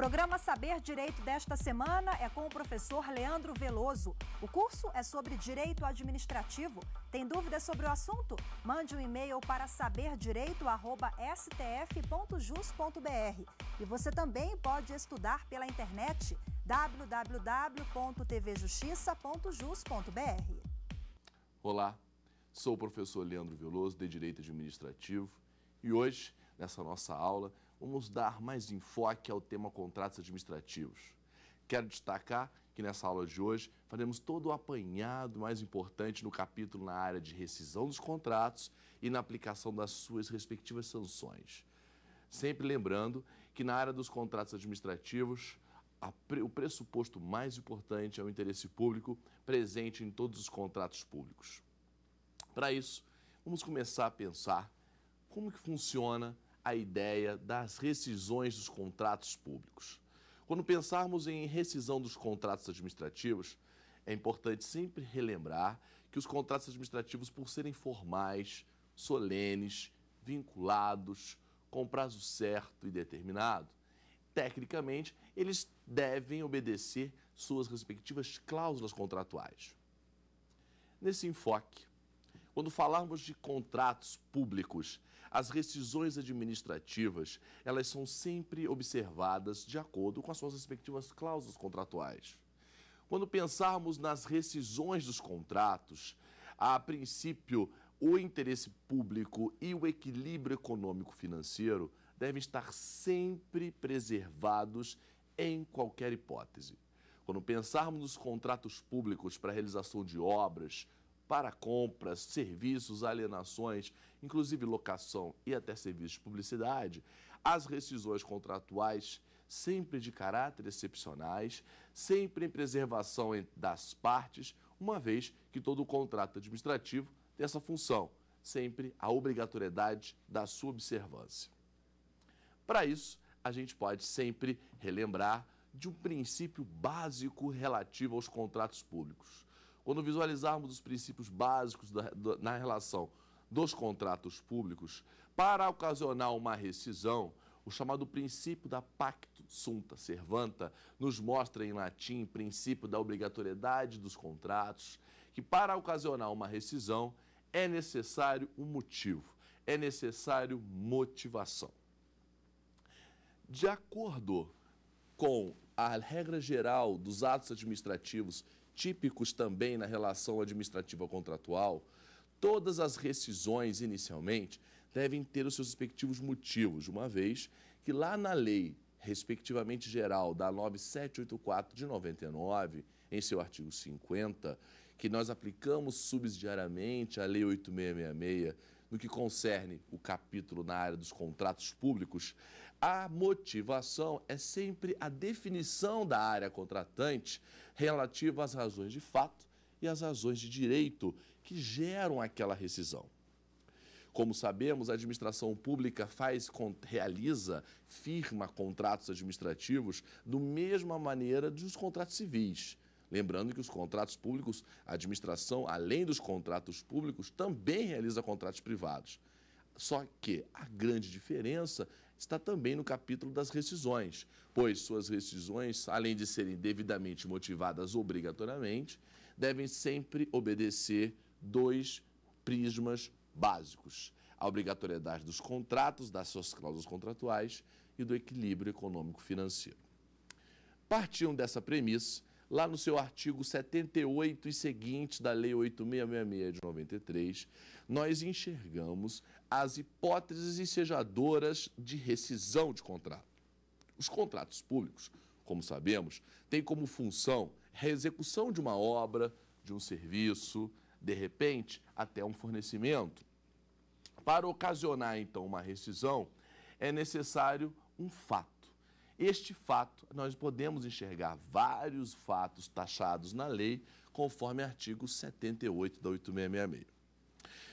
programa Saber Direito desta semana é com o professor Leandro Veloso. O curso é sobre direito administrativo. Tem dúvidas sobre o assunto? Mande um e-mail para saberdireito@stf.jus.br. E você também pode estudar pela internet www.tvjustiça.jus.br. Olá, sou o professor Leandro Veloso de Direito Administrativo e hoje, nessa nossa aula, vamos dar mais enfoque ao tema contratos administrativos. Quero destacar que nessa aula de hoje faremos todo o apanhado mais importante no capítulo na área de rescisão dos contratos e na aplicação das suas respectivas sanções. Sempre lembrando que na área dos contratos administrativos, a, o pressuposto mais importante é o interesse público presente em todos os contratos públicos. Para isso, vamos começar a pensar como que funciona a ideia das rescisões dos contratos públicos. Quando pensarmos em rescisão dos contratos administrativos, é importante sempre relembrar que os contratos administrativos, por serem formais, solenes, vinculados, com prazo certo e determinado, tecnicamente eles devem obedecer suas respectivas cláusulas contratuais. Nesse enfoque, quando falarmos de contratos públicos as rescisões administrativas, elas são sempre observadas de acordo com as suas respectivas cláusulas contratuais. Quando pensarmos nas rescisões dos contratos, a princípio, o interesse público e o equilíbrio econômico-financeiro devem estar sempre preservados em qualquer hipótese. Quando pensarmos nos contratos públicos para realização de obras, para compras, serviços, alienações, inclusive locação e até serviços de publicidade, as rescisões contratuais, sempre de caráter excepcionais, sempre em preservação das partes, uma vez que todo o contrato administrativo tem essa função, sempre a obrigatoriedade da sua observância. Para isso, a gente pode sempre relembrar de um princípio básico relativo aos contratos públicos. Quando visualizarmos os princípios básicos da, na relação dos contratos públicos, para ocasionar uma rescisão, o chamado princípio da pacto sunta servanta nos mostra em latim princípio da obrigatoriedade dos contratos, que para ocasionar uma rescisão é necessário um motivo, é necessário motivação. De acordo com a regra geral dos atos administrativos típicos também na relação administrativa contratual, todas as rescisões inicialmente devem ter os seus respectivos motivos, uma vez que lá na lei, respectivamente geral, da 9784 de 99, em seu artigo 50, que nós aplicamos subsidiariamente à lei 8666 no que concerne o capítulo na área dos contratos públicos, a motivação é sempre a definição da área contratante relativa às razões de fato e às razões de direito que geram aquela rescisão. Como sabemos, a administração pública faz, realiza, firma contratos administrativos da mesma maneira dos contratos civis. Lembrando que os contratos públicos, a administração, além dos contratos públicos, também realiza contratos privados. Só que a grande diferença está também no capítulo das rescisões, pois suas rescisões, além de serem devidamente motivadas obrigatoriamente, devem sempre obedecer dois prismas básicos: a obrigatoriedade dos contratos, das suas cláusulas contratuais e do equilíbrio econômico-financeiro. Partiam dessa premissa, lá no seu artigo 78 e seguinte da Lei 8666 de 93, nós enxergamos as hipóteses ensejadoras de rescisão de contrato. Os contratos públicos, como sabemos, têm como função a execução de uma obra, de um serviço, de repente, até um fornecimento. Para ocasionar, então, uma rescisão, é necessário um fato este fato, nós podemos enxergar vários fatos taxados na lei, conforme artigo 78 da 8666.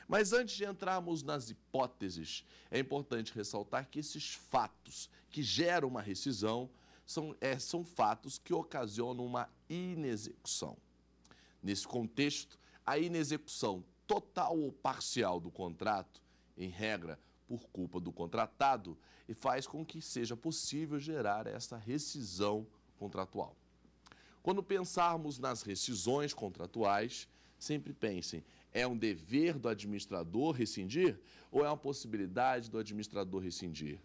Mas antes de entrarmos nas hipóteses, é importante ressaltar que esses fatos que geram uma rescisão são, é, são fatos que ocasionam uma inexecução. Nesse contexto, a inexecução total ou parcial do contrato, em regra, por culpa do contratado e faz com que seja possível gerar essa rescisão contratual. Quando pensarmos nas rescisões contratuais, sempre pensem: é um dever do administrador rescindir ou é uma possibilidade do administrador rescindir?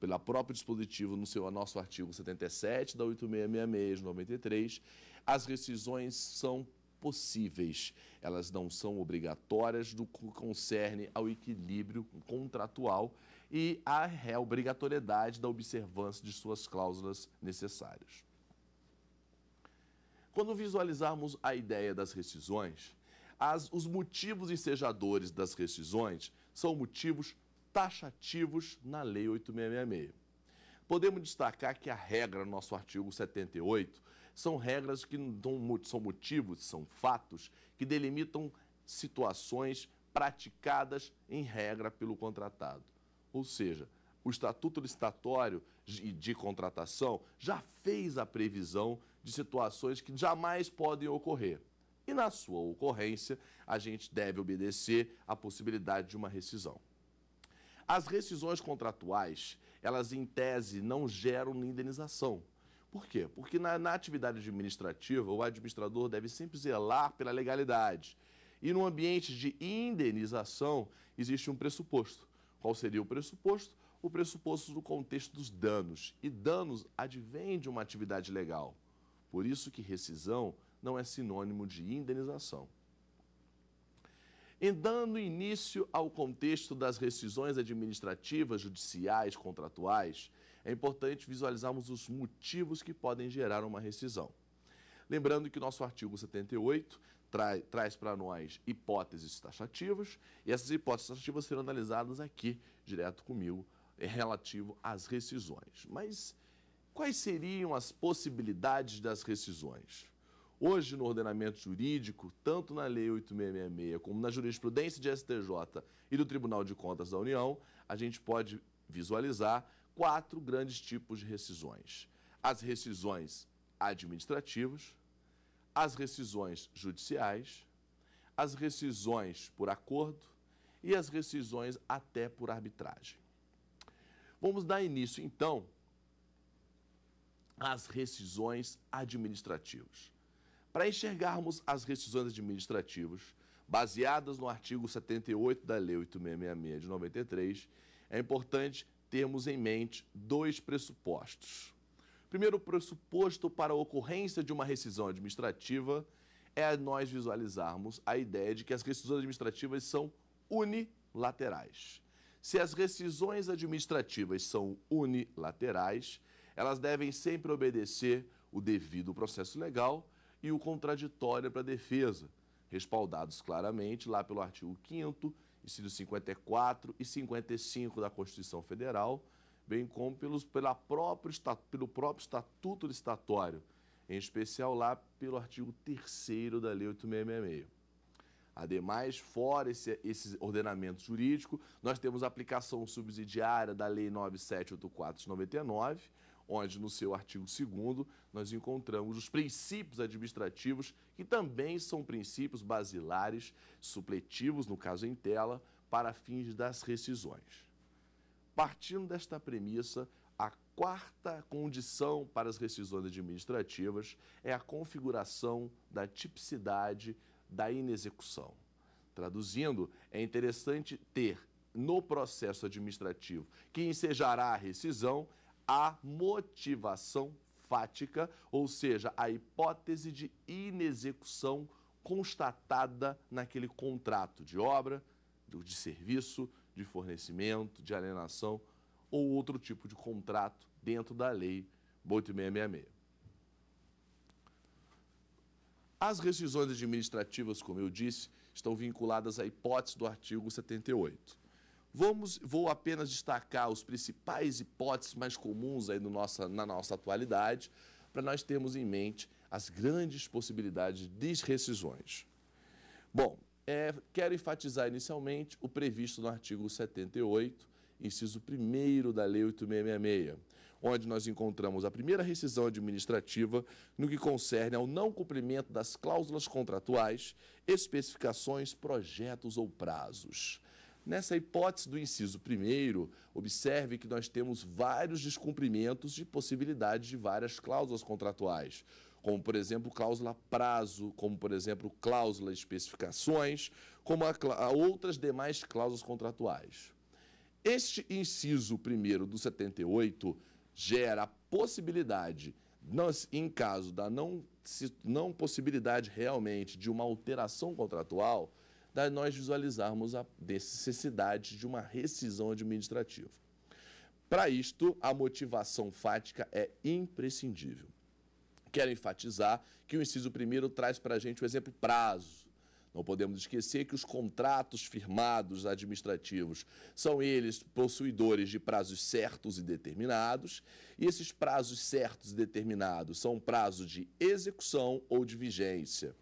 Pela própria dispositivo no seu nosso artigo 77 da 8666 de 93, as rescisões são possíveis. Elas não são obrigatórias do que concerne ao equilíbrio contratual e à obrigatoriedade da observância de suas cláusulas necessárias. Quando visualizarmos a ideia das rescisões, as, os motivos ensejadores das rescisões são motivos taxativos na Lei 8666. Podemos destacar que a regra no nosso artigo 78 são regras que são motivos, são fatos que delimitam situações praticadas em regra pelo contratado. Ou seja, o Estatuto Licitatório de Contratação já fez a previsão de situações que jamais podem ocorrer. E na sua ocorrência, a gente deve obedecer à possibilidade de uma rescisão. As rescisões contratuais, elas em tese não geram indenização, por quê? Porque na, na atividade administrativa, o administrador deve sempre zelar pela legalidade. E no ambiente de indenização, existe um pressuposto. Qual seria o pressuposto? O pressuposto do contexto dos danos. E danos advém de uma atividade legal. Por isso que rescisão não é sinônimo de indenização. Em dando início ao contexto das rescisões administrativas, judiciais, contratuais, é importante visualizarmos os motivos que podem gerar uma rescisão. Lembrando que o nosso artigo 78 trai, traz para nós hipóteses taxativas, e essas hipóteses taxativas serão analisadas aqui, direto comigo, relativo às rescisões. Mas quais seriam as possibilidades das rescisões? Hoje, no ordenamento jurídico, tanto na Lei 8666 como na jurisprudência de STJ e do Tribunal de Contas da União, a gente pode visualizar quatro grandes tipos de rescisões: as rescisões administrativas, as rescisões judiciais, as rescisões por acordo e as rescisões até por arbitragem. Vamos dar início, então, às rescisões administrativas. Para enxergarmos as rescisões administrativas, baseadas no artigo 78 da Lei 8666 de 93, é importante termos em mente dois pressupostos. Primeiro pressuposto para a ocorrência de uma rescisão administrativa é nós visualizarmos a ideia de que as rescisões administrativas são unilaterais. Se as rescisões administrativas são unilaterais, elas devem sempre obedecer o devido processo legal e o contraditório para a defesa, respaldados claramente lá pelo artigo 5 incisos 54 e 55 da Constituição Federal, bem como pelos, pela próprio, pelo próprio Estatuto Licitatório, em especial lá pelo artigo 3 da Lei 8666. Ademais, fora esse, esse ordenamento jurídico, nós temos a aplicação subsidiária da Lei 9784 de 99, onde no seu artigo 2 nós encontramos os princípios administrativos, que também são princípios basilares, supletivos, no caso em tela, para fins das rescisões. Partindo desta premissa, a quarta condição para as rescisões administrativas é a configuração da tipicidade da inexecução. Traduzindo, é interessante ter no processo administrativo que ensejará a rescisão a motivação fática, ou seja, a hipótese de inexecução constatada naquele contrato de obra, de serviço, de fornecimento, de alienação ou outro tipo de contrato dentro da lei 8666. As rescisões administrativas, como eu disse, estão vinculadas à hipótese do artigo 78. Vamos, vou apenas destacar os principais hipóteses mais comuns aí no nossa, na nossa atualidade, para nós termos em mente as grandes possibilidades de rescisões. Bom, é, quero enfatizar inicialmente o previsto no artigo 78, inciso 1 da Lei 8666, onde nós encontramos a primeira rescisão administrativa no que concerne ao não cumprimento das cláusulas contratuais, especificações, projetos ou prazos. Nessa hipótese do inciso primeiro, observe que nós temos vários descumprimentos de possibilidades de várias cláusulas contratuais, como, por exemplo, cláusula prazo, como, por exemplo, cláusula especificações, como a, a outras demais cláusulas contratuais. Este inciso primeiro do 78 gera a possibilidade, nós, em caso da não, não possibilidade realmente de uma alteração contratual, da nós visualizarmos a necessidade de uma rescisão administrativa. Para isto, a motivação fática é imprescindível. Quero enfatizar que o inciso primeiro traz para a gente o exemplo prazo. Não podemos esquecer que os contratos firmados administrativos são eles possuidores de prazos certos e determinados, e esses prazos certos e determinados são prazo de execução ou de vigência.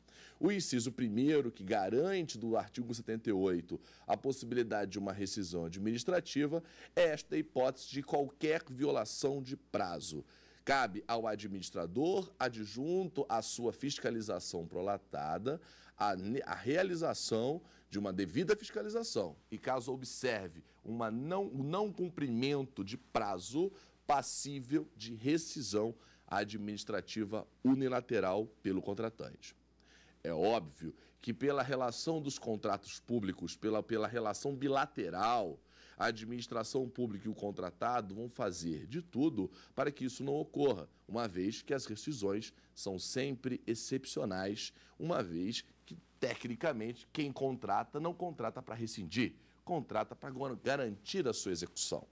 O inciso primeiro, que garante do artigo 78 a possibilidade de uma rescisão administrativa, é esta hipótese de qualquer violação de prazo. Cabe ao administrador, adjunto à sua fiscalização prolatada, a, a realização de uma devida fiscalização e caso observe uma não, um não cumprimento de prazo passível de rescisão administrativa unilateral pelo contratante é óbvio que pela relação dos contratos públicos, pela, pela relação bilateral, a administração pública e o contratado vão fazer de tudo para que isso não ocorra, uma vez que as rescisões são sempre excepcionais, uma vez que, tecnicamente, quem contrata não contrata para rescindir, contrata para garantir a sua execução.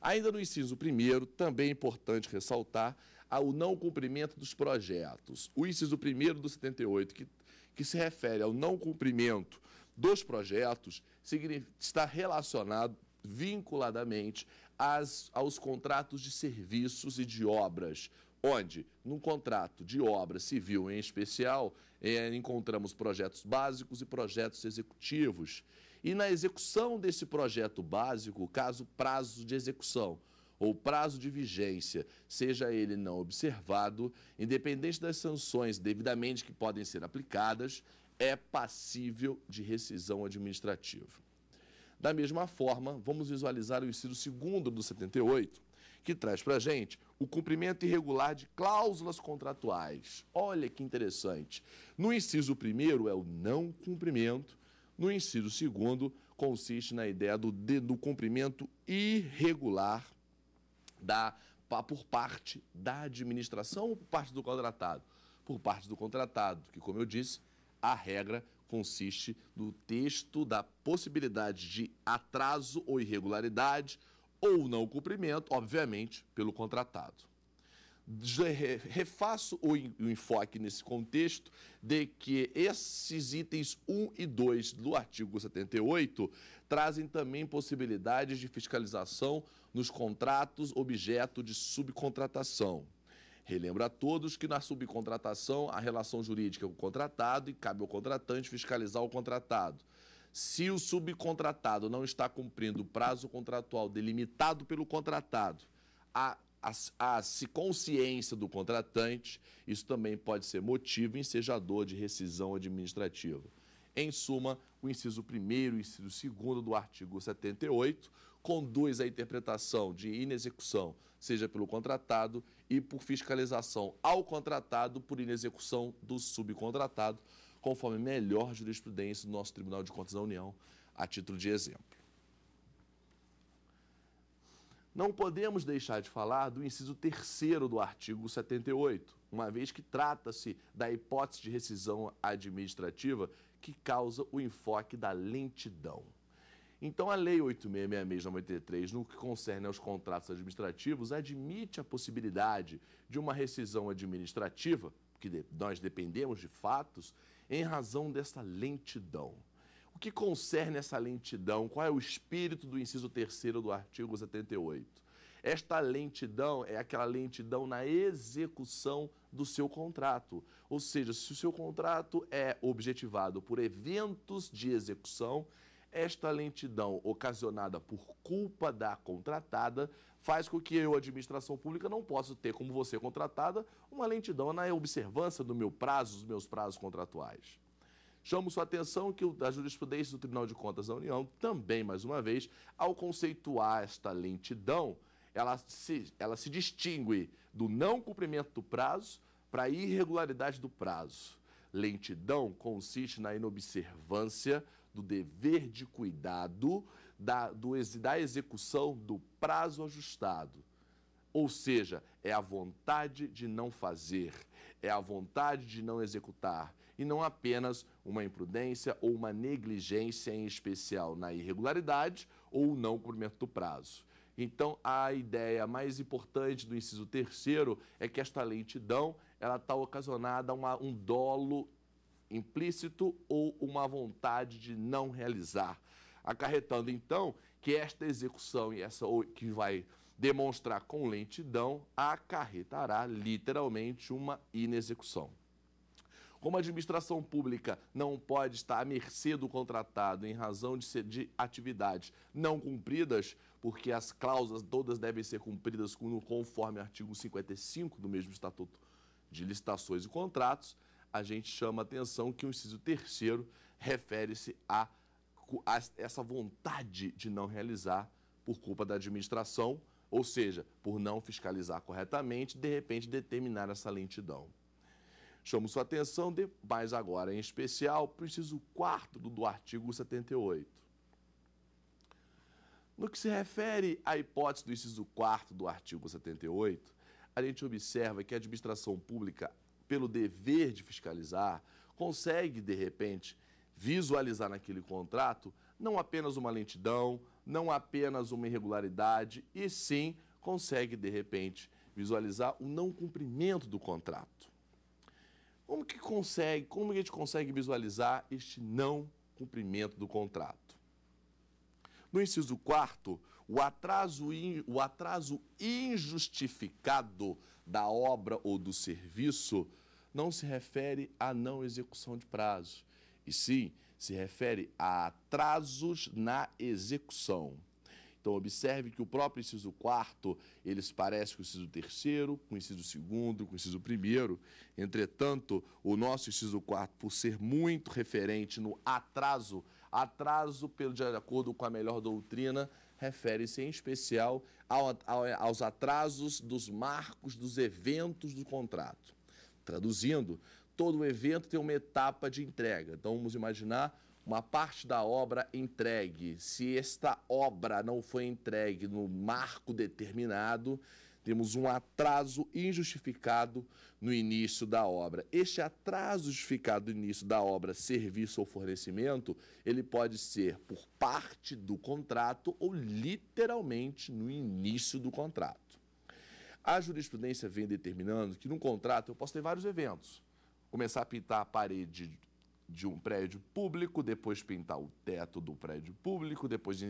Ainda no inciso primeiro, também é importante ressaltar ao não cumprimento dos projetos. O inciso 1 do 78, que, que se refere ao não cumprimento dos projetos, está relacionado vinculadamente às, aos contratos de serviços e de obras, onde, num contrato de obra civil em especial, eh, encontramos projetos básicos e projetos executivos. E na execução desse projeto básico, caso prazo de execução, ou prazo de vigência, seja ele não observado, independente das sanções devidamente que podem ser aplicadas, é passível de rescisão administrativa. Da mesma forma, vamos visualizar o inciso segundo do 78, que traz para gente o cumprimento irregular de cláusulas contratuais. Olha que interessante. No inciso primeiro é o não cumprimento, no inciso segundo consiste na ideia do, do cumprimento irregular da, por parte da administração ou por parte do contratado? Por parte do contratado, que, como eu disse, a regra consiste no texto da possibilidade de atraso ou irregularidade ou não cumprimento, obviamente, pelo contratado refaço o enfoque nesse contexto de que esses itens 1 e 2 do artigo 78 trazem também possibilidades de fiscalização nos contratos objeto de subcontratação. Relembra a todos que na subcontratação a relação jurídica é com o contratado e cabe ao contratante fiscalizar o contratado. Se o subcontratado não está cumprindo o prazo contratual delimitado pelo contratado, a a, a consciência do contratante, isso também pode ser motivo ensejador de rescisão administrativa. Em suma, o inciso 1 e o inciso 2 do artigo 78 conduz à interpretação de inexecução, seja pelo contratado, e por fiscalização ao contratado por inexecução do subcontratado, conforme melhor jurisprudência do nosso Tribunal de Contas da União, a título de exemplo. Não podemos deixar de falar do inciso 3 do artigo 78, uma vez que trata-se da hipótese de rescisão administrativa que causa o enfoque da lentidão. Então, a Lei 8666 93, no que concerne aos contratos administrativos, admite a possibilidade de uma rescisão administrativa, que nós dependemos de fatos, em razão dessa lentidão que concerne essa lentidão? Qual é o espírito do inciso 3 do artigo 78? Esta lentidão é aquela lentidão na execução do seu contrato. Ou seja, se o seu contrato é objetivado por eventos de execução, esta lentidão ocasionada por culpa da contratada faz com que eu, administração pública, não possa ter como você contratada uma lentidão na observância do meu prazo, dos meus prazos contratuais. Chamo sua atenção que a jurisprudência do Tribunal de Contas da União, também, mais uma vez, ao conceituar esta lentidão, ela se, ela se distingue do não cumprimento do prazo para a irregularidade do prazo. Lentidão consiste na inobservância do dever de cuidado da, do, da execução do prazo ajustado. Ou seja, é a vontade de não fazer, é a vontade de não executar, e não apenas uma imprudência ou uma negligência em especial na irregularidade ou não cumprimento do prazo. Então, a ideia mais importante do inciso terceiro é que esta lentidão ela está ocasionada a um dolo implícito ou uma vontade de não realizar, acarretando então que esta execução e essa que vai demonstrar com lentidão acarretará literalmente uma inexecução. Como a administração pública não pode estar à mercê do contratado em razão de, de atividades não cumpridas, porque as cláusulas todas devem ser cumpridas conforme o artigo 55 do mesmo Estatuto de Licitações e Contratos, a gente chama a atenção que o inciso terceiro refere-se a, a essa vontade de não realizar por culpa da administração, ou seja, por não fiscalizar corretamente, de repente determinar essa lentidão. Chamo sua atenção, de, mais agora em especial, para o inciso 4 do, do artigo 78. No que se refere à hipótese do inciso 4 do artigo 78, a gente observa que a administração pública, pelo dever de fiscalizar, consegue, de repente, visualizar naquele contrato não apenas uma lentidão, não apenas uma irregularidade, e sim consegue, de repente, visualizar o não cumprimento do contrato. Como que consegue, como a gente consegue visualizar este não cumprimento do contrato? No inciso 4, o atraso, o atraso injustificado da obra ou do serviço não se refere à não execução de prazo, e sim se refere a atrasos na execução. Então, observe que o próprio inciso quarto, eles parecem com o inciso terceiro, com o inciso segundo, com o inciso primeiro. Entretanto, o nosso inciso quarto, por ser muito referente no atraso, atraso pelo de acordo com a melhor doutrina, refere-se em especial ao, ao, aos atrasos dos marcos dos eventos do contrato. Traduzindo, todo evento tem uma etapa de entrega. Então, vamos imaginar uma parte da obra entregue. Se esta obra não foi entregue no marco determinado, temos um atraso injustificado no início da obra. Este atraso justificado no início da obra, serviço ou fornecimento, ele pode ser por parte do contrato ou literalmente no início do contrato. A jurisprudência vem determinando que num contrato eu posso ter vários eventos. Começar a pintar a parede de um prédio público, depois pintar o teto do prédio público, depois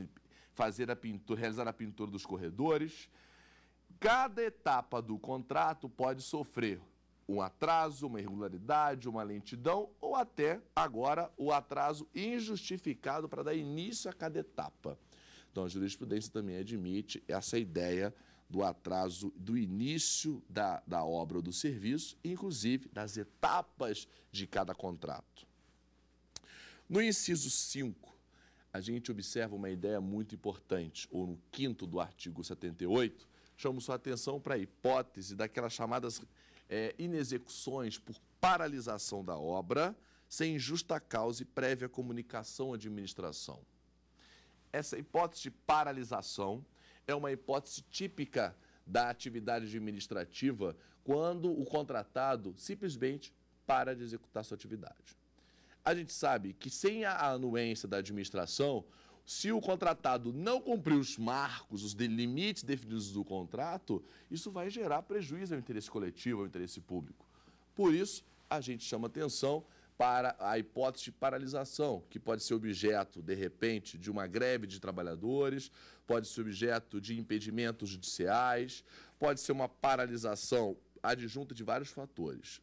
fazer a pintura, realizar a pintura dos corredores. Cada etapa do contrato pode sofrer um atraso, uma irregularidade, uma lentidão ou até agora o atraso injustificado para dar início a cada etapa. Então a jurisprudência também admite essa ideia do atraso do início da, da obra ou do serviço, inclusive das etapas de cada contrato. No inciso 5, a gente observa uma ideia muito importante, ou no quinto do artigo 78, chamo sua atenção para a hipótese daquelas chamadas é, inexecuções por paralisação da obra sem justa causa e prévia comunicação à administração. Essa hipótese de paralisação é uma hipótese típica da atividade administrativa quando o contratado simplesmente para de executar sua atividade. A gente sabe que sem a anuência da administração, se o contratado não cumprir os marcos, os limites definidos do contrato, isso vai gerar prejuízo ao interesse coletivo, ao interesse público. Por isso, a gente chama atenção para a hipótese de paralisação, que pode ser objeto, de repente, de uma greve de trabalhadores, pode ser objeto de impedimentos judiciais, pode ser uma paralisação adjunta de vários fatores.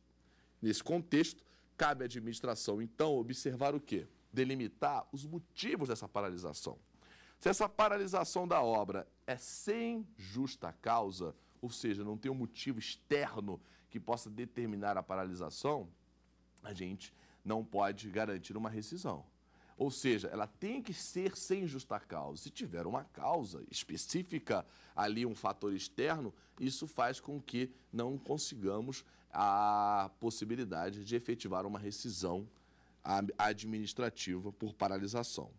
Nesse contexto, Cabe à administração, então, observar o quê? Delimitar os motivos dessa paralisação. Se essa paralisação da obra é sem justa causa, ou seja, não tem um motivo externo que possa determinar a paralisação, a gente não pode garantir uma rescisão. Ou seja, ela tem que ser sem justa causa. Se tiver uma causa específica ali, um fator externo, isso faz com que não consigamos a possibilidade de efetivar uma rescisão administrativa por paralisação.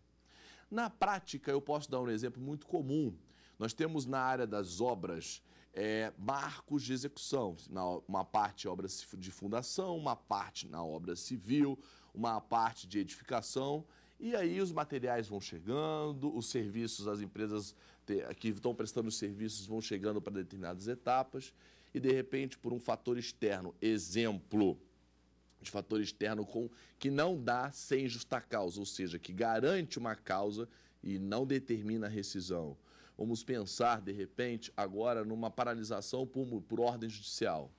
Na prática, eu posso dar um exemplo muito comum. Nós temos na área das obras é, marcos de execução, uma parte obra de fundação, uma parte na obra civil, uma parte de edificação. E aí os materiais vão chegando, os serviços, as empresas que estão prestando os serviços vão chegando para determinadas etapas e, de repente, por um fator externo, exemplo, de fator externo com, que não dá sem justa causa, ou seja, que garante uma causa e não determina a rescisão. Vamos pensar, de repente, agora numa paralisação por, por ordem judicial.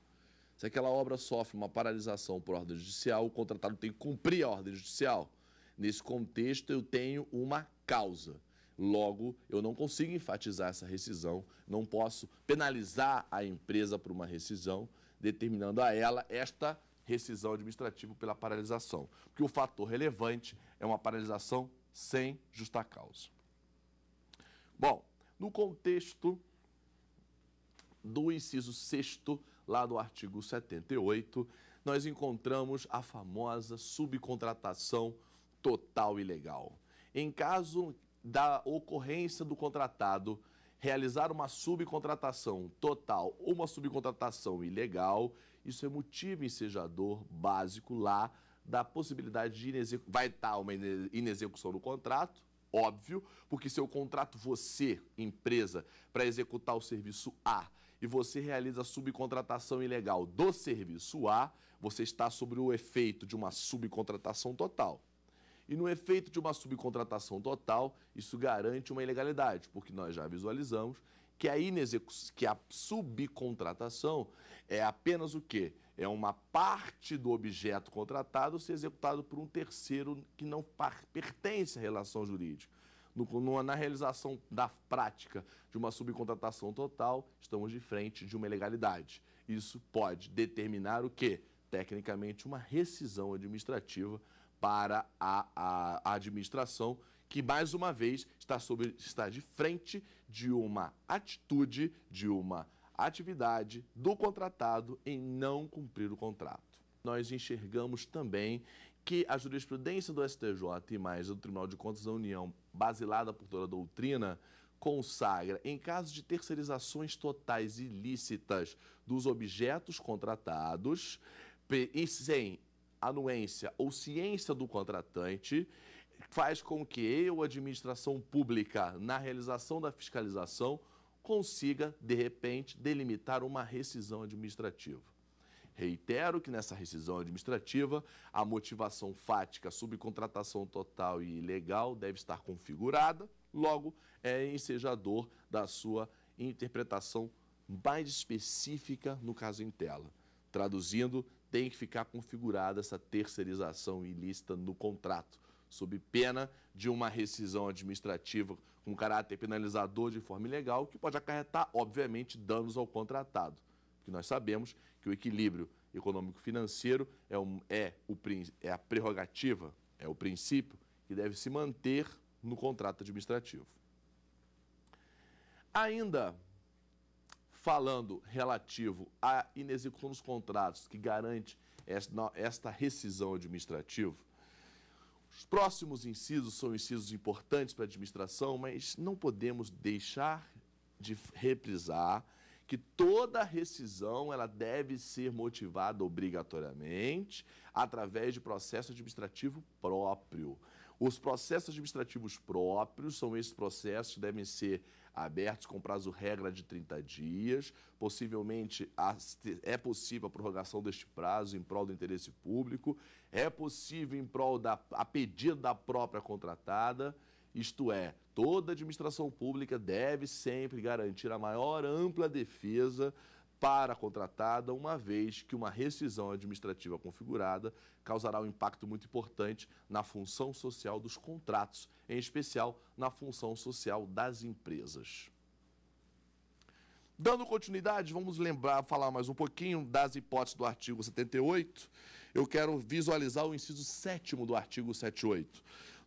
Se aquela obra sofre uma paralisação por ordem judicial, o contratado tem que cumprir a ordem judicial. Nesse contexto, eu tenho uma causa. Logo, eu não consigo enfatizar essa rescisão, não posso penalizar a empresa por uma rescisão, determinando a ela esta rescisão administrativa pela paralisação, porque o fator relevante é uma paralisação sem justa causa. Bom, no contexto do inciso 6 lá do artigo 78, nós encontramos a famosa subcontratação total ilegal. Em caso da ocorrência do contratado realizar uma subcontratação total ou uma subcontratação ilegal, isso é motivo ensejador básico lá da possibilidade de inexe... vai estar tá uma inexecução do contrato, óbvio, porque se eu contrato você, empresa, para executar o serviço A e você realiza a subcontratação ilegal do serviço A, você está sobre o efeito de uma subcontratação total. E no efeito de uma subcontratação total, isso garante uma ilegalidade, porque nós já visualizamos que a, que a subcontratação é apenas o quê? É uma parte do objeto contratado ser executado por um terceiro que não pertence à relação jurídica. No, na realização da prática de uma subcontratação total, estamos de frente de uma ilegalidade. Isso pode determinar o quê? Tecnicamente, uma rescisão administrativa para a, a, administração, que mais uma vez está, sobre, está de frente de uma atitude, de uma atividade do contratado em não cumprir o contrato. Nós enxergamos também que a jurisprudência do STJ e mais do Tribunal de Contas da União, basilada por toda a doutrina, consagra, em caso de terceirizações totais ilícitas dos objetos contratados, e sem anuência ou ciência do contratante faz com que eu, administração pública, na realização da fiscalização, consiga, de repente, delimitar uma rescisão administrativa. Reitero que nessa rescisão administrativa, a motivação fática, subcontratação total e ilegal deve estar configurada, logo é ensejador da sua interpretação mais específica no caso em tela. Traduzindo, tem que ficar configurada essa terceirização ilícita no contrato, sob pena de uma rescisão administrativa com caráter penalizador de forma ilegal, que pode acarretar, obviamente, danos ao contratado. Porque nós sabemos que o equilíbrio econômico-financeiro é, um, é, o, é a prerrogativa, é o princípio que deve se manter no contrato administrativo. Ainda falando relativo à inexecução dos contratos que garante esta rescisão administrativa, os próximos incisos são incisos importantes para a administração, mas não podemos deixar de reprisar que toda rescisão ela deve ser motivada obrigatoriamente através de processo administrativo próprio. Os processos administrativos próprios são esses processos que devem ser abertos com prazo regra de 30 dias. Possivelmente é possível a prorrogação deste prazo em prol do interesse público, é possível em prol da a pedido da própria contratada. Isto é, toda administração pública deve sempre garantir a maior ampla defesa para a contratada, uma vez que uma rescisão administrativa configurada causará um impacto muito importante na função social dos contratos, em especial na função social das empresas. Dando continuidade, vamos lembrar, falar mais um pouquinho das hipóteses do artigo 78. Eu quero visualizar o inciso 7 do artigo 78.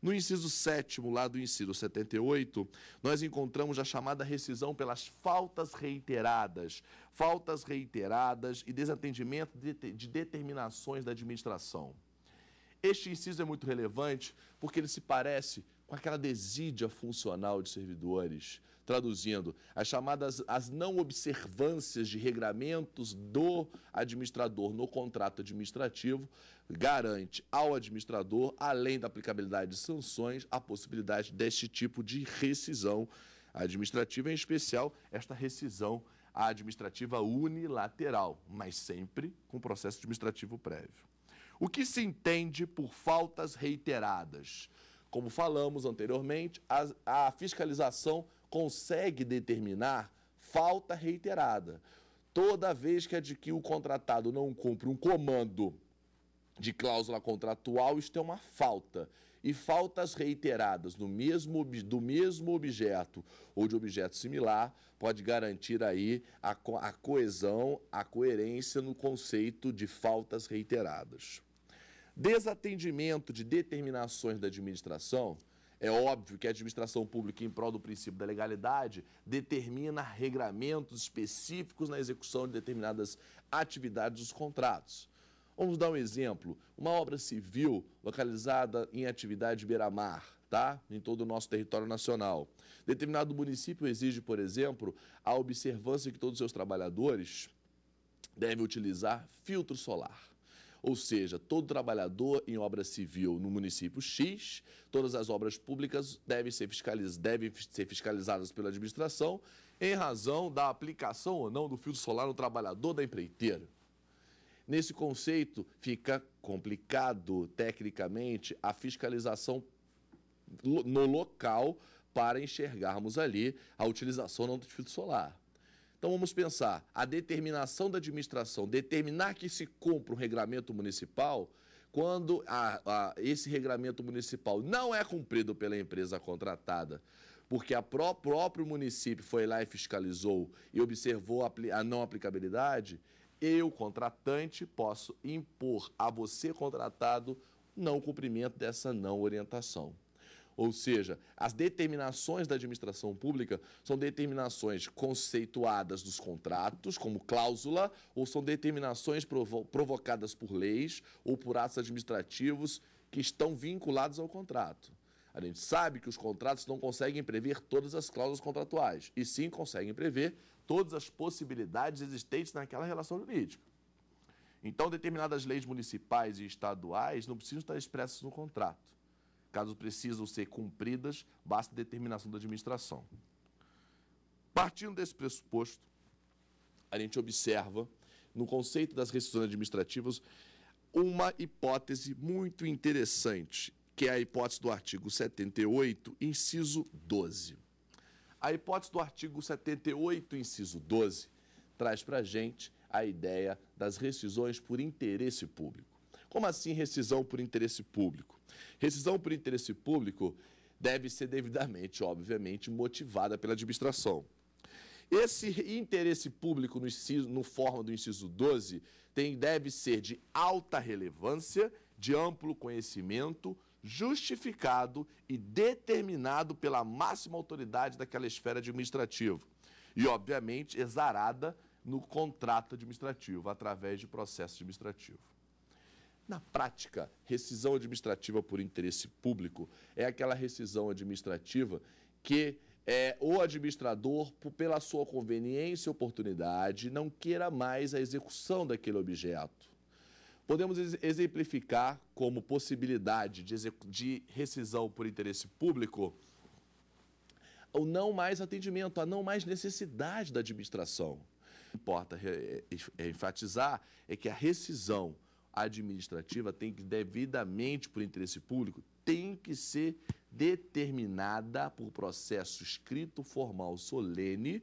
No inciso 7 lá do inciso 78, nós encontramos a chamada rescisão pelas faltas reiteradas, faltas reiteradas e desatendimento de, de determinações da administração. Este inciso é muito relevante porque ele se parece com aquela desídia funcional de servidores traduzindo, as chamadas as não observâncias de regramentos do administrador no contrato administrativo, garante ao administrador, além da aplicabilidade de sanções, a possibilidade deste tipo de rescisão administrativa, em especial esta rescisão administrativa unilateral, mas sempre com processo administrativo prévio. O que se entende por faltas reiteradas? Como falamos anteriormente, a, a fiscalização consegue determinar falta reiterada. Toda vez que, que o contratado não cumpre um comando de cláusula contratual, isto é uma falta. E faltas reiteradas do mesmo, do mesmo objeto ou de objeto similar pode garantir aí a, a coesão, a coerência no conceito de faltas reiteradas. Desatendimento de determinações da administração é óbvio que a administração pública, em prol do princípio da legalidade, determina regramentos específicos na execução de determinadas atividades dos contratos. Vamos dar um exemplo. Uma obra civil localizada em atividade beira-mar, tá? Em todo o nosso território nacional. Determinado município exige, por exemplo, a observância que todos os seus trabalhadores devem utilizar filtro solar. Ou seja, todo trabalhador em obra civil no município X, todas as obras públicas devem ser, fiscaliz... devem ser fiscalizadas pela administração em razão da aplicação ou não do filtro solar no trabalhador da empreiteira. Nesse conceito, fica complicado tecnicamente a fiscalização no local para enxergarmos ali a utilização não do filtro solar. Então vamos pensar, a determinação da administração, determinar que se cumpra um regramento municipal, quando a, a, esse regramento municipal não é cumprido pela empresa contratada, porque a pró próprio município foi lá e fiscalizou e observou a, a não aplicabilidade, eu, contratante, posso impor a você, contratado, não cumprimento dessa não orientação. Ou seja, as determinações da administração pública são determinações conceituadas dos contratos, como cláusula, ou são determinações provo provocadas por leis ou por atos administrativos que estão vinculados ao contrato. A gente sabe que os contratos não conseguem prever todas as cláusulas contratuais, e sim conseguem prever todas as possibilidades existentes naquela relação jurídica. Então, determinadas leis municipais e estaduais não precisam estar expressas no contrato. Caso precisam ser cumpridas, basta determinação da administração. Partindo desse pressuposto, a gente observa, no conceito das restrições administrativas, uma hipótese muito interessante, que é a hipótese do artigo 78, inciso 12. A hipótese do artigo 78, inciso 12, traz para a gente a ideia das rescisões por interesse público. Como assim rescisão por interesse público? Rescisão por interesse público deve ser devidamente, obviamente, motivada pela administração. Esse interesse público no, inciso, no forma do inciso 12 tem, deve ser de alta relevância, de amplo conhecimento, justificado e determinado pela máxima autoridade daquela esfera administrativa. E, obviamente, exarada no contrato administrativo, através de processo administrativo. Na prática, rescisão administrativa por interesse público é aquela rescisão administrativa que é, o administrador, pela sua conveniência e oportunidade, não queira mais a execução daquele objeto. Podemos exemplificar como possibilidade de, de rescisão por interesse público o não mais atendimento, a não mais necessidade da administração. O que importa é, é enfatizar é que a rescisão administrativa tem que, devidamente por interesse público, tem que ser determinada por processo escrito, formal, solene,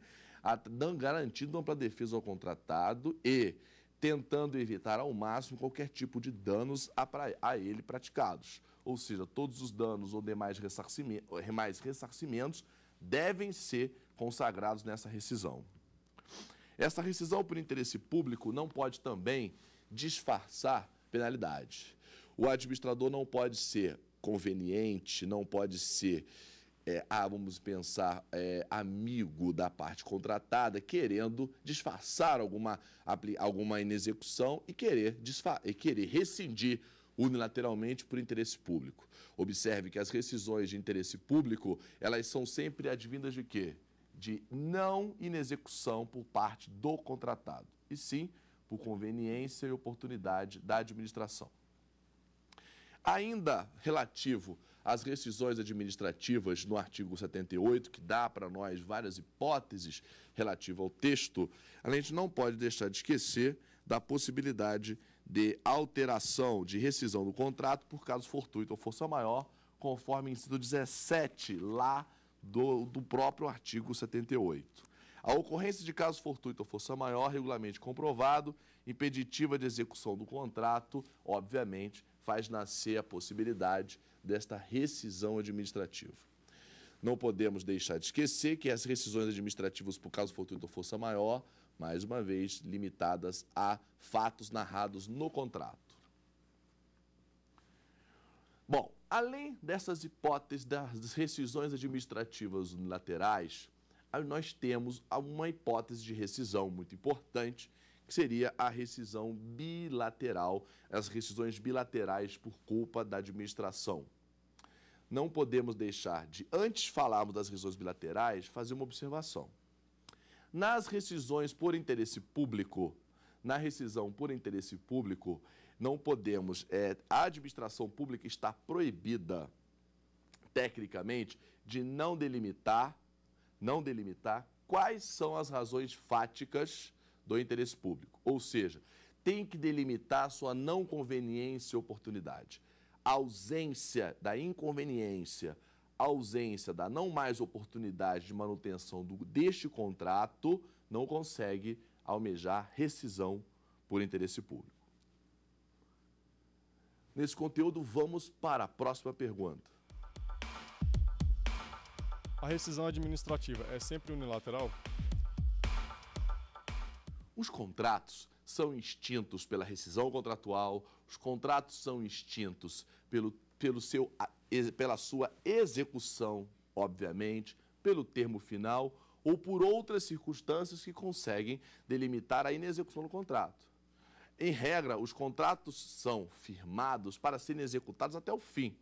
garantindo ampla defesa ao contratado e tentando evitar ao máximo qualquer tipo de danos a, pra, a ele praticados. Ou seja, todos os danos ou demais ressarcimento, demais ressarcimentos devem ser consagrados nessa rescisão. Essa rescisão por interesse público não pode também disfarçar penalidade. O administrador não pode ser conveniente, não pode ser, é, ah, vamos pensar, é, amigo da parte contratada, querendo disfarçar alguma, alguma inexecução e querer, e querer rescindir unilateralmente por interesse público. Observe que as rescisões de interesse público, elas são sempre advindas de quê? De não inexecução por parte do contratado, e sim por conveniência e oportunidade da administração. Ainda relativo às rescisões administrativas no artigo 78, que dá para nós várias hipóteses relativas ao texto, a gente não pode deixar de esquecer da possibilidade de alteração, de rescisão do contrato por caso fortuito ou força maior, conforme inciso 17 lá do, do próprio artigo 78. A ocorrência de caso fortuito ou força maior, regularmente comprovado, impeditiva de execução do contrato, obviamente, faz nascer a possibilidade desta rescisão administrativa. Não podemos deixar de esquecer que as rescisões administrativas por caso fortuito ou força maior, mais uma vez, limitadas a fatos narrados no contrato. Bom, além dessas hipóteses das rescisões administrativas unilaterais, nós temos uma hipótese de rescisão muito importante, que seria a rescisão bilateral, as rescisões bilaterais por culpa da administração. Não podemos deixar de, antes de falarmos das rescisões bilaterais, fazer uma observação. Nas rescisões por interesse público, na rescisão por interesse público, não podemos, é, a administração pública está proibida, tecnicamente, de não delimitar não delimitar quais são as razões fáticas do interesse público. Ou seja, tem que delimitar sua não conveniência e oportunidade. A ausência da inconveniência, a ausência da não mais oportunidade de manutenção do, deste contrato não consegue almejar rescisão por interesse público. Nesse conteúdo, vamos para a próxima pergunta. A rescisão administrativa é sempre unilateral? Os contratos são extintos pela rescisão contratual, os contratos são extintos pelo, pelo seu, pela sua execução, obviamente, pelo termo final ou por outras circunstâncias que conseguem delimitar a inexecução do contrato. Em regra, os contratos são firmados para serem executados até o fim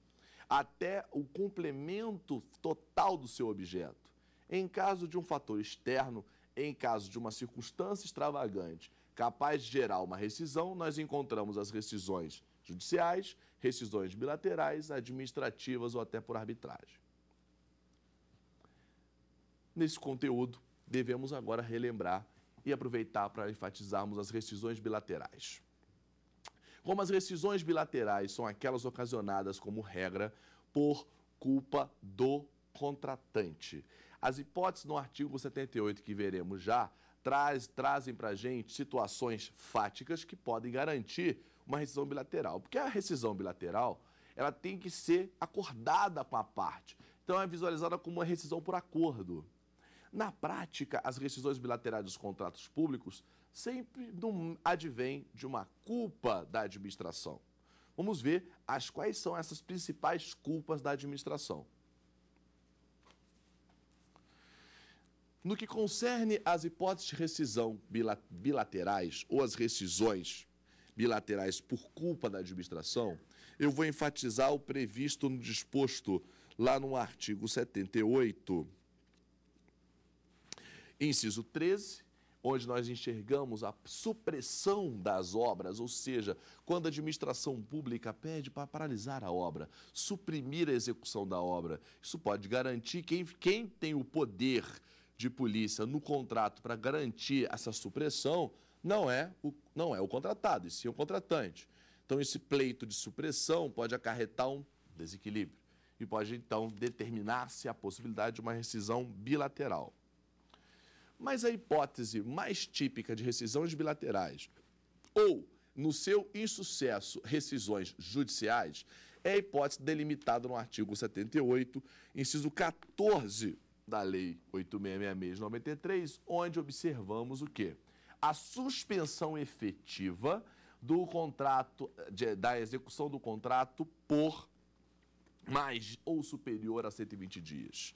até o complemento total do seu objeto. Em caso de um fator externo, em caso de uma circunstância extravagante capaz de gerar uma rescisão, nós encontramos as rescisões judiciais, rescisões bilaterais, administrativas ou até por arbitragem. Nesse conteúdo, devemos agora relembrar e aproveitar para enfatizarmos as rescisões bilaterais. Como as rescisões bilaterais são aquelas ocasionadas, como regra, por culpa do contratante. As hipóteses no artigo 78 que veremos já traz, trazem para a gente situações fáticas que podem garantir uma rescisão bilateral. Porque a rescisão bilateral ela tem que ser acordada com a parte. Então é visualizada como uma rescisão por acordo. Na prática, as rescisões bilaterais dos contratos públicos sempre não advém de uma culpa da administração. Vamos ver as quais são essas principais culpas da administração. No que concerne às hipóteses de rescisão bilaterais ou as rescisões bilaterais por culpa da administração, eu vou enfatizar o previsto no disposto lá no artigo 78, inciso 13 onde nós enxergamos a supressão das obras, ou seja, quando a administração pública pede para paralisar a obra, suprimir a execução da obra. Isso pode garantir quem, quem tem o poder de polícia no contrato para garantir essa supressão não é o, não é o contratado, e sim o contratante. Então, esse pleito de supressão pode acarretar um desequilíbrio e pode, então, determinar-se a possibilidade de uma rescisão bilateral. Mas a hipótese mais típica de rescisões bilaterais ou, no seu insucesso, rescisões judiciais, é a hipótese delimitada no artigo 78, inciso 14 da Lei 8666 de 93, onde observamos o quê? A suspensão efetiva do contrato, de, da execução do contrato por mais ou superior a 120 dias.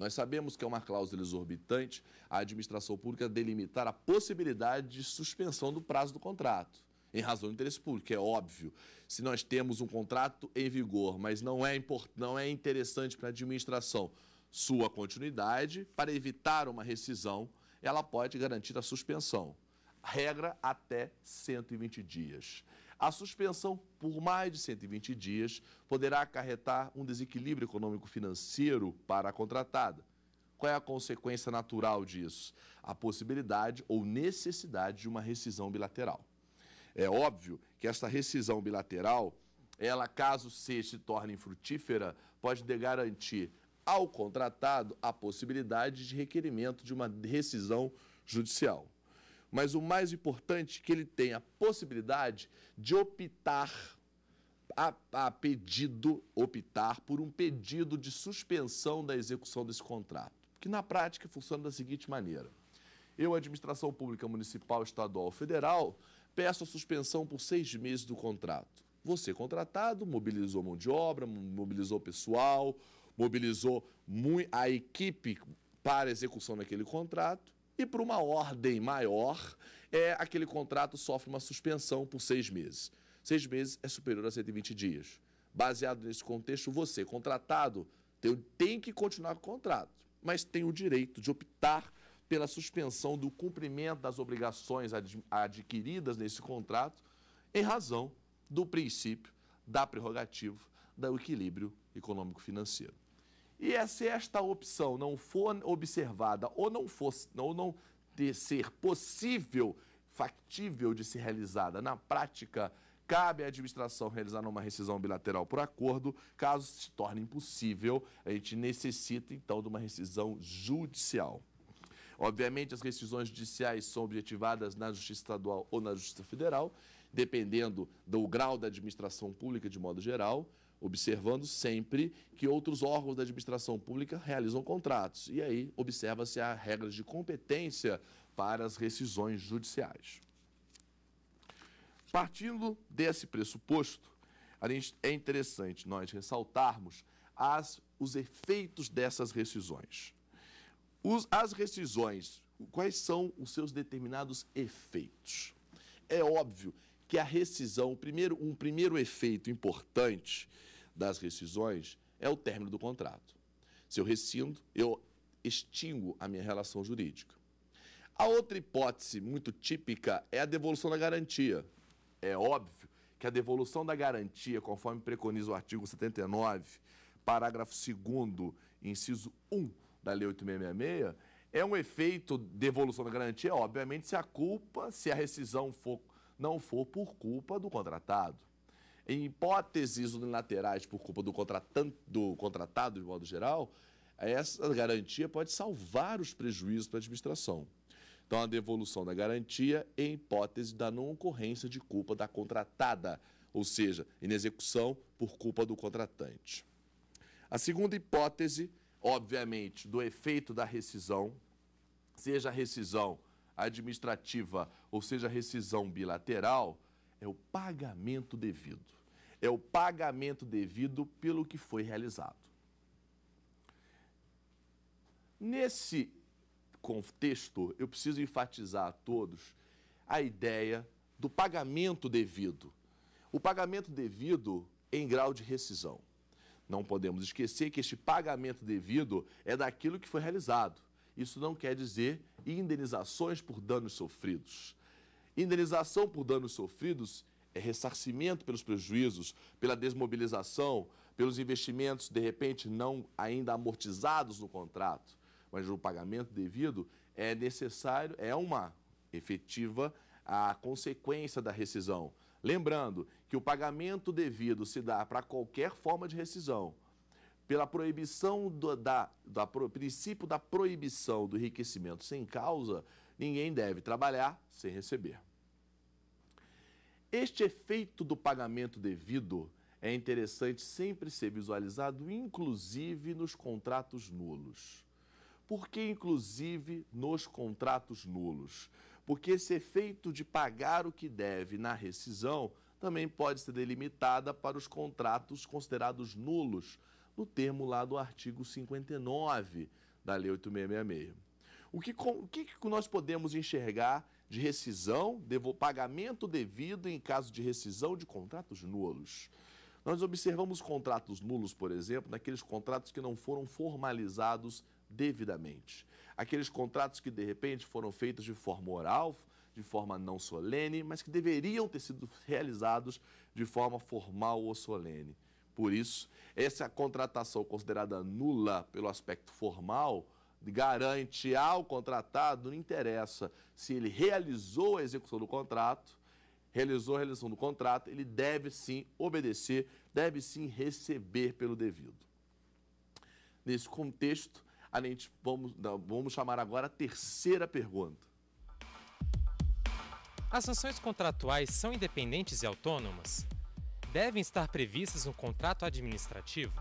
Nós sabemos que é uma cláusula exorbitante a administração pública delimitar a possibilidade de suspensão do prazo do contrato, em razão do interesse público, é óbvio. Se nós temos um contrato em vigor, mas não é, import... não é interessante para a administração sua continuidade, para evitar uma rescisão, ela pode garantir a suspensão. Regra até 120 dias. A suspensão por mais de 120 dias poderá acarretar um desequilíbrio econômico-financeiro para a contratada. Qual é a consequência natural disso? A possibilidade ou necessidade de uma rescisão bilateral. É óbvio que esta rescisão bilateral, ela caso se, se torne frutífera, pode garantir ao contratado a possibilidade de requerimento de uma rescisão judicial mas o mais importante é que ele tenha a possibilidade de optar a, a, pedido, optar por um pedido de suspensão da execução desse contrato, que na prática funciona da seguinte maneira. Eu, administração pública municipal, estadual, federal, peço a suspensão por seis meses do contrato. Você, contratado, mobilizou mão de obra, mobilizou pessoal, mobilizou a equipe para execução daquele contrato e por uma ordem maior, é, aquele contrato sofre uma suspensão por seis meses. Seis meses é superior a 120 dias. Baseado nesse contexto, você, contratado, tem, tem que continuar com o contrato, mas tem o direito de optar pela suspensão do cumprimento das obrigações ad, adquiridas nesse contrato em razão do princípio da prerrogativa do equilíbrio econômico-financeiro. E é, se esta opção não for observada ou não, for, ou não de ser possível, factível de ser realizada na prática, cabe à administração realizar uma rescisão bilateral por acordo. Caso se torne impossível, a gente necessita então de uma rescisão judicial. Obviamente, as rescisões judiciais são objetivadas na Justiça Estadual ou na Justiça Federal dependendo do grau da administração pública de modo geral, observando sempre que outros órgãos da administração pública realizam contratos. E aí observa-se as regras de competência para as rescisões judiciais. Partindo desse pressuposto, é interessante nós ressaltarmos as, os efeitos dessas rescisões. Os, as rescisões, quais são os seus determinados efeitos? É óbvio que a rescisão, primeiro, um primeiro efeito importante das rescisões é o término do contrato. Se eu rescindo, eu extingo a minha relação jurídica. A outra hipótese muito típica é a devolução da garantia. É óbvio que a devolução da garantia, conforme preconiza o artigo 79, parágrafo 2 inciso 1 da Lei 8666, é um efeito de devolução da garantia, obviamente, se a culpa, se a rescisão for não for por culpa do contratado. Em hipóteses unilaterais por culpa do, contratante, do contratado, de modo geral, essa garantia pode salvar os prejuízos para a administração. Então, a devolução da garantia é em hipótese da não ocorrência de culpa da contratada, ou seja, inexecução por culpa do contratante. A segunda hipótese, obviamente, do efeito da rescisão, seja a rescisão administrativa, ou seja, rescisão bilateral, é o pagamento devido. É o pagamento devido pelo que foi realizado. Nesse contexto, eu preciso enfatizar a todos a ideia do pagamento devido. O pagamento devido em grau de rescisão. Não podemos esquecer que este pagamento devido é daquilo que foi realizado. Isso não quer dizer indenizações por danos sofridos. Indenização por danos sofridos é ressarcimento pelos prejuízos, pela desmobilização, pelos investimentos de repente não ainda amortizados no contrato, mas o pagamento devido é necessário, é uma efetiva a consequência da rescisão. Lembrando que o pagamento devido se dá para qualquer forma de rescisão, pela proibição do da, da pro, princípio da proibição do enriquecimento sem causa, ninguém deve trabalhar sem receber. Este efeito do pagamento devido é interessante sempre ser visualizado, inclusive nos contratos nulos. Por que, inclusive, nos contratos nulos? Porque esse efeito de pagar o que deve na rescisão também pode ser delimitada para os contratos considerados nulos no termo lá do artigo 59 da Lei 8666. O que, o que nós podemos enxergar de rescisão, de pagamento devido em caso de rescisão de contratos nulos? Nós observamos contratos nulos, por exemplo, naqueles contratos que não foram formalizados devidamente. Aqueles contratos que, de repente, foram feitos de forma oral, de forma não solene, mas que deveriam ter sido realizados de forma formal ou solene. Por isso, essa contratação considerada nula pelo aspecto formal garante ao contratado, não interessa se ele realizou a execução do contrato, realizou a realização do contrato, ele deve sim obedecer, deve sim receber pelo devido. Nesse contexto, a gente vamos, vamos chamar agora a terceira pergunta. As sanções contratuais são independentes e autônomas? devem estar previstas no contrato administrativo?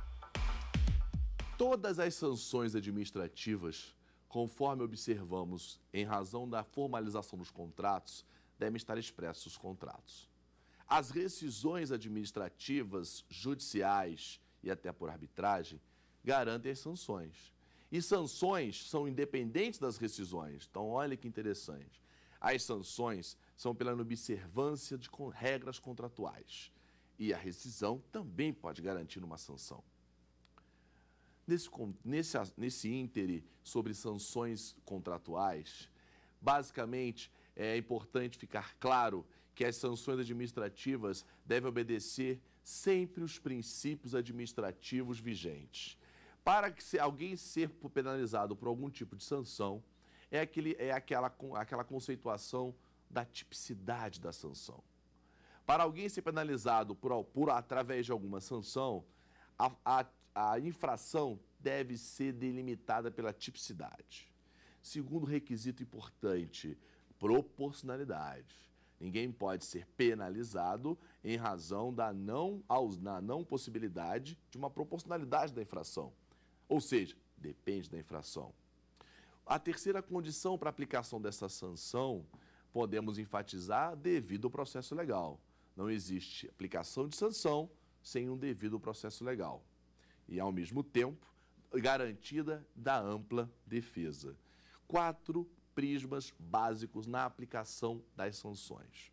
Todas as sanções administrativas, conforme observamos em razão da formalização dos contratos, devem estar expressos nos contratos. As rescisões administrativas, judiciais e até por arbitragem garantem as sanções. E sanções são independentes das rescisões. Então, olha que interessante. As sanções são pela inobservância de regras contratuais e a rescisão também pode garantir uma sanção. Nesse, nesse, nesse íntere sobre sanções contratuais, basicamente é importante ficar claro que as sanções administrativas devem obedecer sempre os princípios administrativos vigentes. Para que se alguém ser penalizado por algum tipo de sanção, é, aquele, é aquela, aquela conceituação da tipicidade da sanção. Para alguém ser penalizado por, por através de alguma sanção, a, a, a infração deve ser delimitada pela tipicidade. Segundo requisito importante, proporcionalidade. Ninguém pode ser penalizado em razão da não, da não possibilidade de uma proporcionalidade da infração. Ou seja, depende da infração. A terceira condição para aplicação dessa sanção, podemos enfatizar devido ao processo legal. Não existe aplicação de sanção sem um devido processo legal. E, ao mesmo tempo, garantida da ampla defesa. Quatro prismas básicos na aplicação das sanções.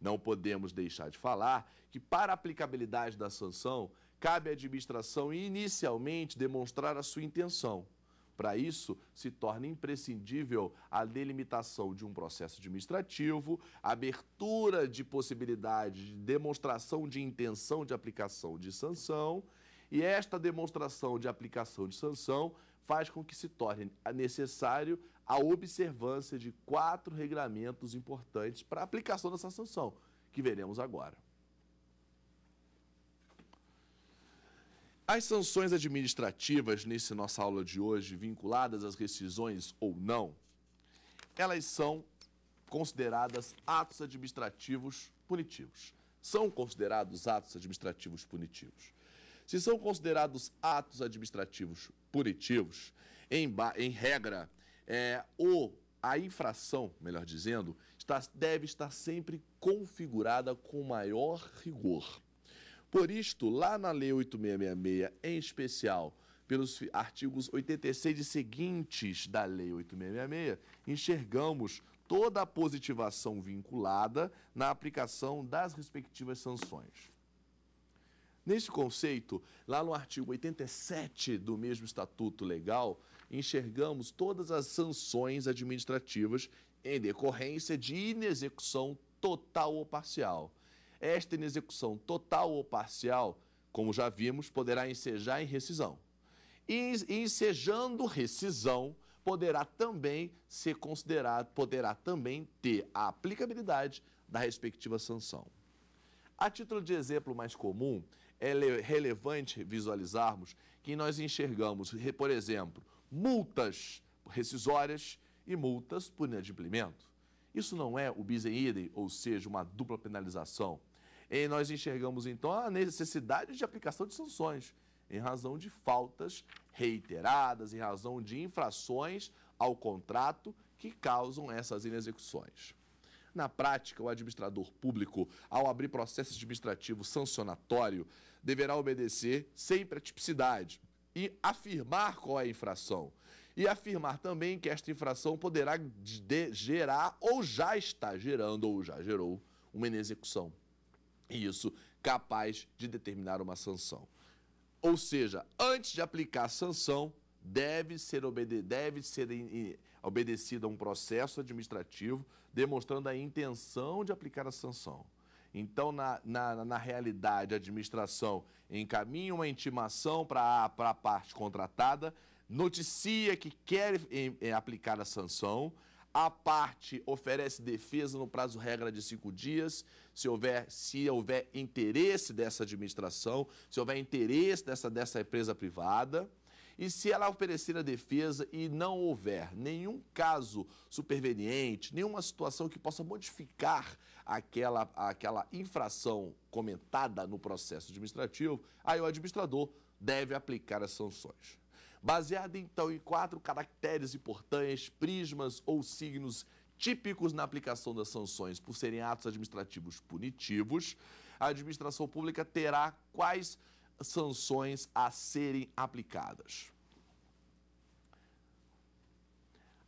Não podemos deixar de falar que, para a aplicabilidade da sanção, cabe à administração inicialmente demonstrar a sua intenção para isso, se torna imprescindível a delimitação de um processo administrativo, abertura de possibilidade de demonstração de intenção de aplicação de sanção, e esta demonstração de aplicação de sanção faz com que se torne necessário a observância de quatro regramentos importantes para a aplicação dessa sanção, que veremos agora. As sanções administrativas, nesse nossa aula de hoje, vinculadas às rescisões ou não, elas são consideradas atos administrativos punitivos. São considerados atos administrativos punitivos. Se são considerados atos administrativos punitivos, em, em regra, é, o, a infração, melhor dizendo, está, deve estar sempre configurada com maior rigor. Por isto, lá na Lei 8666, em especial pelos artigos 86 e seguintes da Lei 8666, enxergamos toda a positivação vinculada na aplicação das respectivas sanções. Nesse conceito, lá no artigo 87 do mesmo Estatuto Legal, enxergamos todas as sanções administrativas em decorrência de inexecução total ou parcial. Esta inexecução total ou parcial, como já vimos, poderá ensejar em rescisão. E ensejando rescisão, poderá também ser considerado, poderá também ter a aplicabilidade da respectiva sanção. A título de exemplo mais comum, é relevante visualizarmos que nós enxergamos, por exemplo, multas rescisórias e multas por inadimplimento. Isso não é o bis em idem, ou seja, uma dupla penalização. E nós enxergamos então a necessidade de aplicação de sanções em razão de faltas reiteradas, em razão de infrações ao contrato que causam essas inexecuções. Na prática, o administrador público, ao abrir processo administrativo sancionatório, deverá obedecer sempre à tipicidade e afirmar qual é a infração. E afirmar também que esta infração poderá gerar, ou já está gerando, ou já gerou, uma inexecução e isso capaz de determinar uma sanção. Ou seja, antes de aplicar a sanção, deve ser, obede deve ser obedecido a um processo administrativo demonstrando a intenção de aplicar a sanção. Então, na, na, na realidade, a administração encaminha uma intimação para a parte contratada, noticia que quer em, em, aplicar a sanção, a parte oferece defesa no prazo regra de cinco dias, se houver, se houver interesse dessa administração, se houver interesse dessa, dessa empresa privada. E se ela oferecer a defesa e não houver nenhum caso superveniente, nenhuma situação que possa modificar aquela, aquela infração comentada no processo administrativo, aí o administrador deve aplicar as sanções baseada então em quatro caracteres importantes, prismas ou signos típicos na aplicação das sanções por serem atos administrativos punitivos, a administração pública terá quais sanções a serem aplicadas.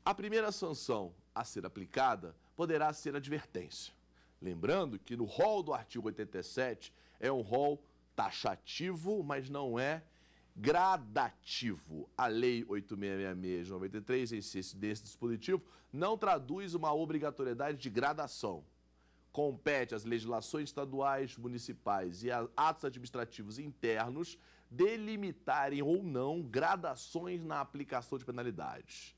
A primeira sanção a ser aplicada poderá ser advertência. Lembrando que no rol do artigo 87 é um rol taxativo, mas não é gradativo. A Lei 8666 de 93, em ciência desse dispositivo, não traduz uma obrigatoriedade de gradação. Compete às legislações estaduais, municipais e a atos administrativos internos delimitarem ou não gradações na aplicação de penalidades.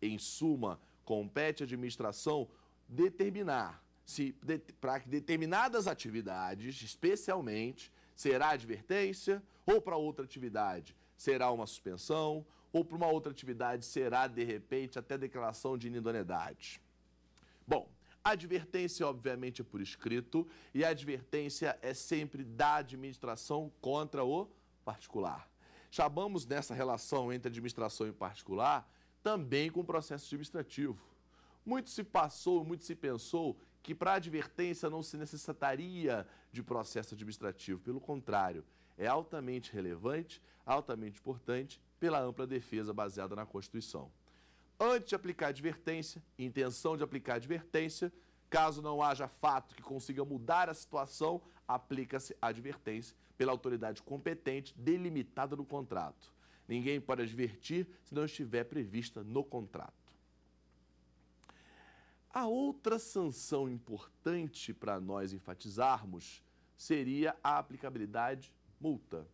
Em suma, compete à administração determinar se de, para que determinadas atividades, especialmente, será advertência, ou para outra atividade será uma suspensão, ou para uma outra atividade será, de repente, até declaração de inidoneidade. Bom, advertência, obviamente, é por escrito, e a advertência é sempre da administração contra o particular. Chamamos nessa relação entre administração e particular também com o processo administrativo. Muito se passou, muito se pensou que para advertência não se necessitaria de processo administrativo. Pelo contrário, é altamente relevante, altamente importante pela ampla defesa baseada na Constituição. Antes de aplicar advertência, intenção de aplicar advertência, caso não haja fato que consiga mudar a situação, aplica-se advertência pela autoridade competente delimitada no contrato. Ninguém pode advertir se não estiver prevista no contrato. A outra sanção importante para nós enfatizarmos seria a aplicabilidade multa.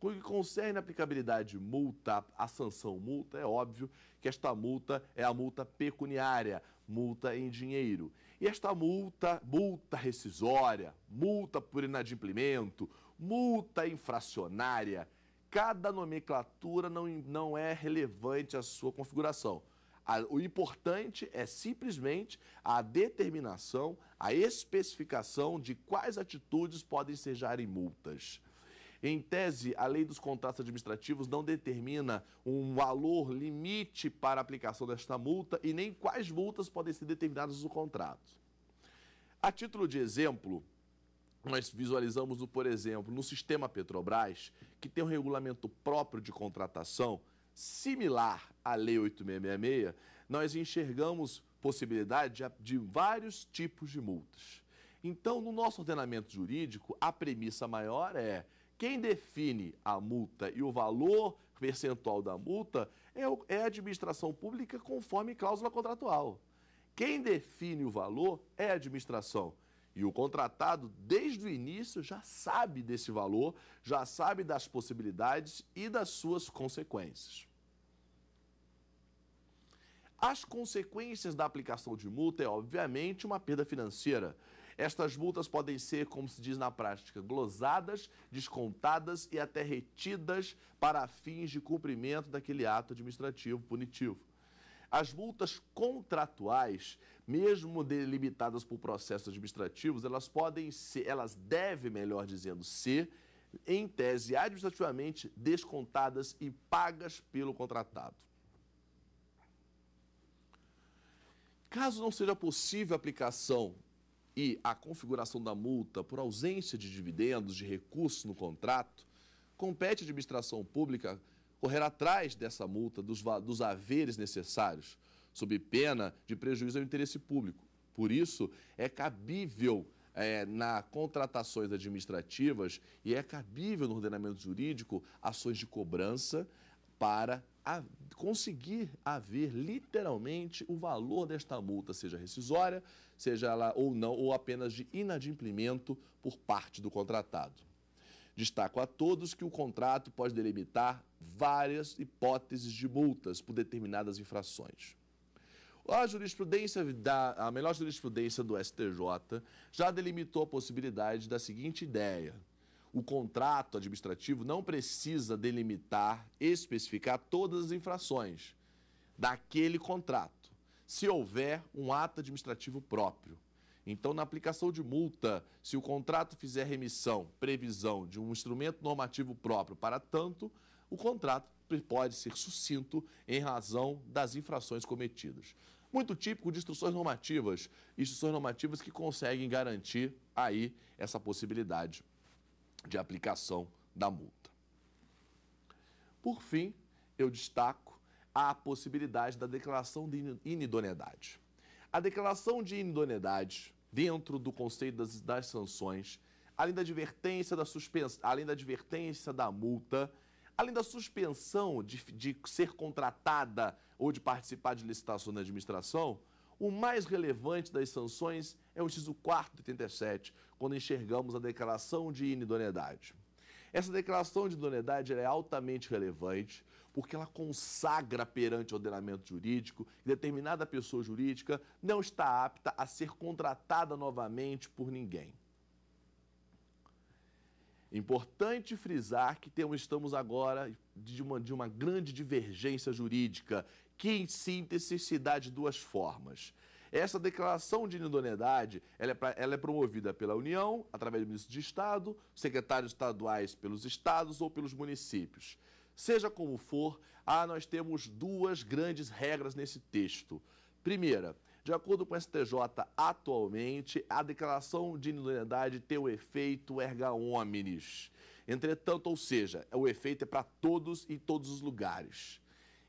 Com o que concerne a aplicabilidade multa, a sanção multa, é óbvio que esta multa é a multa pecuniária, multa em dinheiro. E esta multa, multa rescisória, multa por inadimplemento, multa infracionária, cada nomenclatura não, não é relevante à sua configuração o importante é simplesmente a determinação, a especificação de quais atitudes podem ser multas. Em tese, a lei dos contratos administrativos não determina um valor limite para a aplicação desta multa e nem quais multas podem ser determinadas no contrato. A título de exemplo, nós visualizamos, por exemplo, no sistema Petrobras, que tem um regulamento próprio de contratação, similar à Lei 8666, nós enxergamos possibilidade de, de vários tipos de multas. Então, no nosso ordenamento jurídico, a premissa maior é quem define a multa e o valor percentual da multa é, o, é a administração pública conforme cláusula contratual. Quem define o valor é a administração. E o contratado, desde o início, já sabe desse valor, já sabe das possibilidades e das suas consequências. As consequências da aplicação de multa é, obviamente, uma perda financeira. Estas multas podem ser, como se diz na prática, glosadas, descontadas e até retidas para fins de cumprimento daquele ato administrativo punitivo. As multas contratuais mesmo delimitadas por processos administrativos, elas podem ser, elas devem, melhor dizendo, ser, em tese, administrativamente descontadas e pagas pelo contratado. Caso não seja possível a aplicação e a configuração da multa por ausência de dividendos de recurso no contrato, compete à administração pública correr atrás dessa multa, dos, dos haveres necessários, sob pena de prejuízo ao interesse público. Por isso, é cabível é, na contratações administrativas e é cabível no ordenamento jurídico ações de cobrança para a, conseguir haver literalmente o valor desta multa, seja rescisória, seja ela ou não, ou apenas de inadimplimento por parte do contratado. Destaco a todos que o contrato pode delimitar várias hipóteses de multas por determinadas infrações. A jurisprudência da a melhor jurisprudência do STJ já delimitou a possibilidade da seguinte ideia: o contrato administrativo não precisa delimitar, especificar todas as infrações daquele contrato, se houver um ato administrativo próprio. Então, na aplicação de multa, se o contrato fizer remissão, previsão de um instrumento normativo próprio para tanto, o contrato pode ser sucinto em razão das infrações cometidas. Muito típico de instruções normativas, instruções normativas que conseguem garantir aí essa possibilidade de aplicação da multa. Por fim, eu destaco a possibilidade da declaração de inidoneidade. A declaração de inidoneidade, dentro do conceito das, das sanções, além da advertência da suspensão, além da advertência da multa, Além da suspensão de, de ser contratada ou de participar de licitação na administração, o mais relevante das sanções é o inciso 4 do 87, quando enxergamos a declaração de inidoneidade. Essa declaração de inidoneidade é altamente relevante porque ela consagra perante o ordenamento jurídico que determinada pessoa jurídica não está apta a ser contratada novamente por ninguém. Importante frisar que temos, estamos agora de uma, de uma grande divergência jurídica, que em síntese se dá de duas formas. Essa declaração de inidoneidade ela é, pra, ela é promovida pela União, através do ministro de Estado, secretários estaduais pelos estados ou pelos municípios. Seja como for, ah, nós temos duas grandes regras nesse texto. Primeira, de acordo com o STJ, atualmente, a declaração de inidoneidade tem o efeito erga omnes. Entretanto, ou seja, o efeito é para todos e todos os lugares.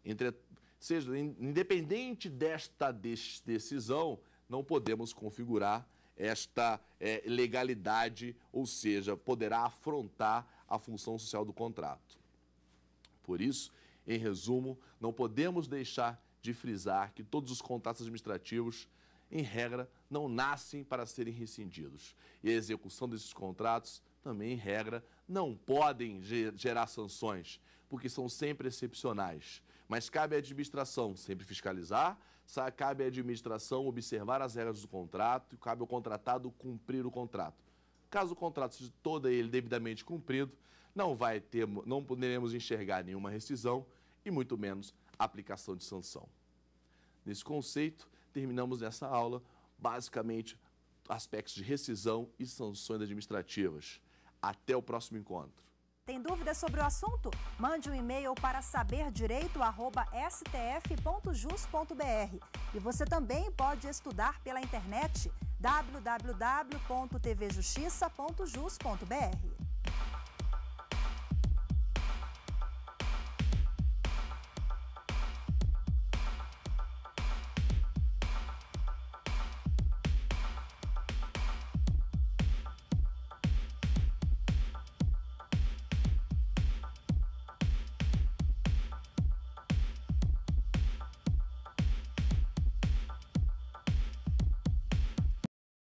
Entre, seja, independente desta decisão, não podemos configurar esta é, legalidade, ou seja, poderá afrontar a função social do contrato. Por isso, em resumo, não podemos deixar de frisar que todos os contratos administrativos, em regra, não nascem para serem rescindidos. E a execução desses contratos também, em regra, não podem gerar sanções, porque são sempre excepcionais. Mas cabe à administração sempre fiscalizar, cabe à administração observar as regras do contrato e cabe ao contratado cumprir o contrato. Caso o contrato seja todo ele devidamente cumprido, não vai ter, não poderemos enxergar nenhuma rescisão e muito menos aplicação de sanção. Nesse conceito, terminamos nessa aula, basicamente, aspectos de rescisão e sanções administrativas. Até o próximo encontro. Tem dúvidas sobre o assunto? Mande um e-mail para saberdireito@stf.jus.br. E você também pode estudar pela internet www.tvjustiça.jus.br.